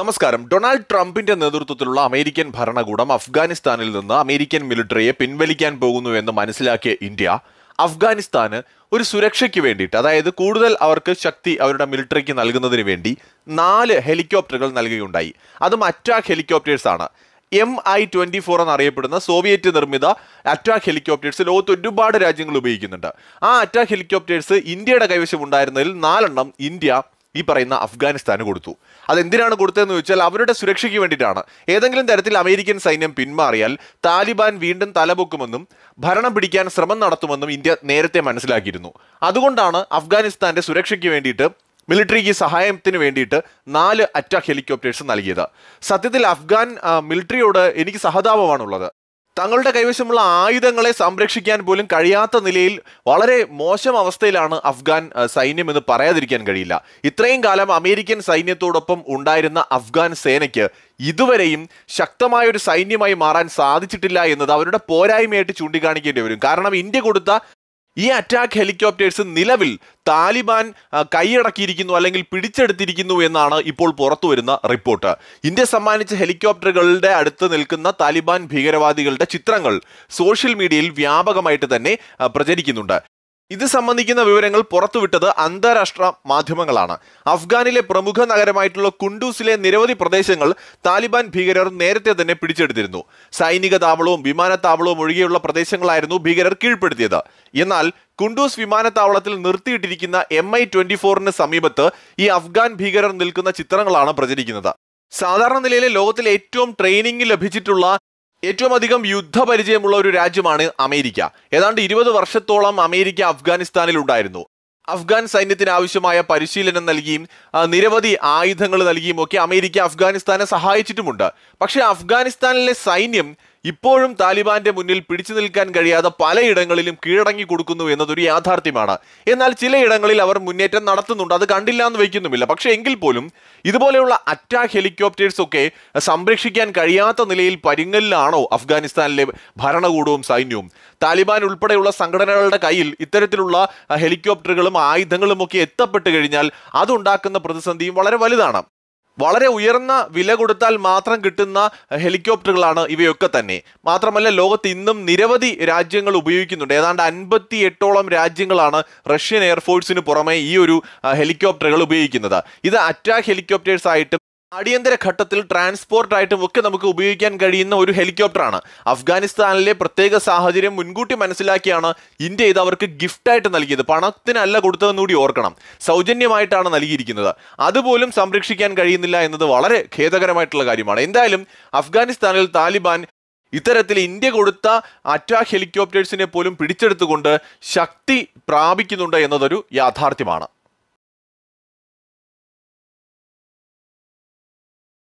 നമസ്കാരം ഡൊണാൾഡ് ട്രംപിന്റെ നേതൃത്വത്തിലുള്ള അമേരിക്കൻ ഭരണകൂടം അഫ്ഗാനിസ്ഥാനിൽ നിന്ന് അമേരിക്കൻ മിലിറ്ററിയെ പിൻവലിക്കാൻ പോകുന്നു എന്ന് മനസ്സിലാക്കിയ ഇന്ത്യ അഫ്ഗാനിസ്ഥാന് ഒരു സുരക്ഷയ്ക്ക് വേണ്ടിയിട്ട് അതായത് കൂടുതൽ അവർക്ക് ശക്തി അവരുടെ മിലിറ്ററിക്ക് നൽകുന്നതിന് വേണ്ടി നാല് ഹെലികോപ്റ്ററുകൾ നൽകുകയുണ്ടായി അതും അറ്റാക്ക് ഹെലികോപ്റ്റേഴ്സ് ആണ് എം ഐ ട്വൻറ്റി ഫോർ എന്നറിയപ്പെടുന്ന സോവിയറ്റ് നിർമ്മിത അറ്റാക്ക് ഹെലികോപ്റ്റേഴ്സ് ലോകത്ത് ഒരുപാട് രാജ്യങ്ങൾ ഉപയോഗിക്കുന്നുണ്ട് ആ അറ്റാക്ക് ഹെലികോപ്റ്റേഴ്സ് ഇന്ത്യയുടെ കൈവശം ഉണ്ടായിരുന്നതിൽ നാലെണ്ണം ഇന്ത്യ ഈ പറയുന്ന അഫ്ഗാനിസ്ഥാന് കൊടുത്തു അതെന്തിനാണ് കൊടുത്തതെന്ന് ചോദിച്ചാൽ അവരുടെ സുരക്ഷയ്ക്ക് വേണ്ടിയിട്ടാണ് ഏതെങ്കിലും തരത്തിൽ അമേരിക്കൻ സൈന്യം പിന്മാറിയാൽ താലിബാൻ വീണ്ടും തലപൊക്കുമെന്നും ഭരണം പിടിക്കാൻ ശ്രമം നടത്തുമെന്നും ഇന്ത്യ നേരത്തെ മനസ്സിലാക്കിയിരുന്നു അതുകൊണ്ടാണ് അഫ്ഗാനിസ്ഥാന്റെ സുരക്ഷയ്ക്ക് വേണ്ടിയിട്ട് മിലിറ്ററിക്ക് സഹായത്തിന് വേണ്ടിയിട്ട് നാല് അറ്റാക്ക് ഹെലികോപ്റ്റേഴ്സ് നൽകിയത് സത്യത്തിൽ അഫ്ഗാൻ മിലിറ്ററിയോട് എനിക്ക് സഹതാപമാണുള്ളത് തങ്ങളുടെ കൈവശമുള്ള ആയുധങ്ങളെ സംരക്ഷിക്കാൻ പോലും കഴിയാത്ത നിലയിൽ വളരെ മോശം അവസ്ഥയിലാണ് അഫ്ഗാൻ സൈന്യം എന്ന് പറയാതിരിക്കാൻ കഴിയില്ല ഇത്രയും കാലം അമേരിക്കൻ സൈന്യത്തോടൊപ്പം ഉണ്ടായിരുന്ന അഫ്ഗാൻ സേനയ്ക്ക് ഇതുവരെയും ശക്തമായ ഒരു സൈന്യമായി മാറാൻ സാധിച്ചിട്ടില്ല എന്നത് അവരുടെ പോരായ്മയായിട്ട് ചൂണ്ടിക്കാണിക്കേണ്ടി വരും കാരണം ഇന്ത്യ കൊടുത്ത ഈ അറ്റാക്ക് ഹെലികോപ്റ്റേഴ്സ് നിലവിൽ താലിബാൻ കൈയടക്കിയിരിക്കുന്നു അല്ലെങ്കിൽ പിടിച്ചെടുത്തിരിക്കുന്നു എന്നാണ് ഇപ്പോൾ പുറത്തു വരുന്ന റിപ്പോർട്ട് ഇന്ത്യ സമ്മാനിച്ച ഹെലികോപ്റ്ററുകളുടെ അടുത്ത് നിൽക്കുന്ന താലിബാൻ ഭീകരവാദികളുടെ ചിത്രങ്ങൾ സോഷ്യൽ മീഡിയയിൽ വ്യാപകമായിട്ട് തന്നെ പ്രചരിക്കുന്നുണ്ട് ഇത് സംബന്ധിക്കുന്ന വിവരങ്ങൾ പുറത്തുവിട്ടത് അന്താരാഷ്ട്ര മാധ്യമങ്ങളാണ് അഫ്ഗാനിലെ പ്രമുഖ നഗരമായിട്ടുള്ള കുണ്ടൂസിലെ നിരവധി പ്രദേശങ്ങൾ താലിബാൻ ഭീകരർ നേരത്തെ തന്നെ പിടിച്ചെടുത്തിരുന്നു സൈനിക താവളവും വിമാനത്താവളവും ഒഴികെയുള്ള പ്രദേശങ്ങളായിരുന്നു ഭീകരർ കീഴ്പ്പെടുത്തിയത് എന്നാൽ കുണ്ടൂസ് വിമാനത്താവളത്തിൽ നിർത്തിയിട്ടിരിക്കുന്ന എം ഐ ട്വന്റി ഫോറിന് സമീപത്ത് ഈ അഫ്ഗാൻ ഭീകരർ നിൽക്കുന്ന ചിത്രങ്ങളാണ് പ്രചരിക്കുന്നത് സാധാരണ നിലയിലെ ലോകത്തിലെ ഏറ്റവും ട്രെയിനിങ് ലഭിച്ചിട്ടുള്ള ഏറ്റവും അധികം യുദ്ധപരിചയമുള്ള ഒരു രാജ്യമാണ് അമേരിക്ക ഏതാണ്ട് ഇരുപത് വർഷത്തോളം അമേരിക്ക അഫ്ഗാനിസ്ഥാനിൽ ഉണ്ടായിരുന്നു അഫ്ഗാൻ സൈന്യത്തിന് ആവശ്യമായ പരിശീലനം നൽകിയും നിരവധി ആയുധങ്ങൾ നൽകിയും ഒക്കെ അമേരിക്ക അഫ്ഗാനിസ്ഥാനെ സഹായിച്ചിട്ടുമുണ്ട് പക്ഷേ അഫ്ഗാനിസ്ഥാനിലെ സൈന്യം ഇപ്പോഴും താലിബാന്റെ മുന്നിൽ പിടിച്ചു നിൽക്കാൻ കഴിയാതെ പലയിടങ്ങളിലും കീഴടങ്ങി കൊടുക്കുന്നു എന്നതൊരു യാഥാർത്ഥ്യമാണ് എന്നാൽ ചിലയിടങ്ങളിൽ അവർ മുന്നേറ്റം നടത്തുന്നുണ്ട് അത് കണ്ടില്ല എന്ന് വയ്ക്കുന്നുമില്ല പക്ഷേ എങ്കിൽ പോലും ഇതുപോലെയുള്ള അറ്റാക്ക് ഹെലികോപ്റ്റേഴ്സ് ഒക്കെ സംരക്ഷിക്കാൻ കഴിയാത്ത നിലയിൽ പരിങ്ങലിലാണോ അഫ്ഗാനിസ്ഥാനിലെ ഭരണകൂടവും സൈന്യവും താലിബാൻ ഉൾപ്പെടെയുള്ള സംഘടനകളുടെ കയ്യിൽ ഇത്തരത്തിലുള്ള ഹെലികോപ്റ്ററുകളും ആയുധങ്ങളും ഒക്കെ എത്തപ്പെട്ടു കഴിഞ്ഞാൽ അതുണ്ടാക്കുന്ന പ്രതിസന്ധിയും വളരെ വലുതാണ് വളരെ ഉയർന്ന വില കൊടുത്താൽ മാത്രം കിട്ടുന്ന ഹെലികോപ്റ്ററുകളാണ് ഇവയൊക്കെ തന്നെ മാത്രമല്ല ലോകത്ത് ഇന്നും നിരവധി രാജ്യങ്ങൾ ഉപയോഗിക്കുന്നുണ്ട് ഏതാണ്ട് അൻപത്തി എട്ടോളം രാജ്യങ്ങളാണ് റഷ്യൻ എയർഫോഴ്സിന് പുറമെ ഈ ഒരു ഹെലികോപ്റ്ററുകൾ ഉപയോഗിക്കുന്നത് ഇത് അറ്റാക്ക് ഹെലികോപ്റ്റേഴ്സ് ആയിട്ടും അടിയന്തര ഘട്ടത്തിൽ ട്രാൻസ്പോർട്ടായിട്ടും ഒക്കെ നമുക്ക് ഉപയോഗിക്കാൻ കഴിയുന്ന ഒരു ഹെലികോപ്റ്ററാണ് അഫ്ഗാനിസ്ഥാനിലെ പ്രത്യേക സാഹചര്യം മുൻകൂട്ടി മനസ്സിലാക്കിയാണ് ഇന്ത്യ ഇത് അവർക്ക് ഗിഫ്റ്റായിട്ട് നൽകിയത് പണത്തിനല്ല കൊടുത്തതെന്ന് കൂടി ഓർക്കണം സൗജന്യമായിട്ടാണ് നൽകിയിരിക്കുന്നത് അതുപോലും സംരക്ഷിക്കാൻ കഴിയുന്നില്ല എന്നത് വളരെ ഖേദകരമായിട്ടുള്ള കാര്യമാണ് എന്തായാലും അഫ്ഗാനിസ്ഥാനിൽ താലിബാൻ ഇത്തരത്തിൽ ഇന്ത്യ കൊടുത്ത അറ്റാക്ക് ഹെലികോപ്റ്റേഴ്സിനെ പോലും പിടിച്ചെടുത്തുകൊണ്ട് ശക്തി പ്രാപിക്കുന്നുണ്ട് എന്നതൊരു യാഥാർത്ഥ്യമാണ്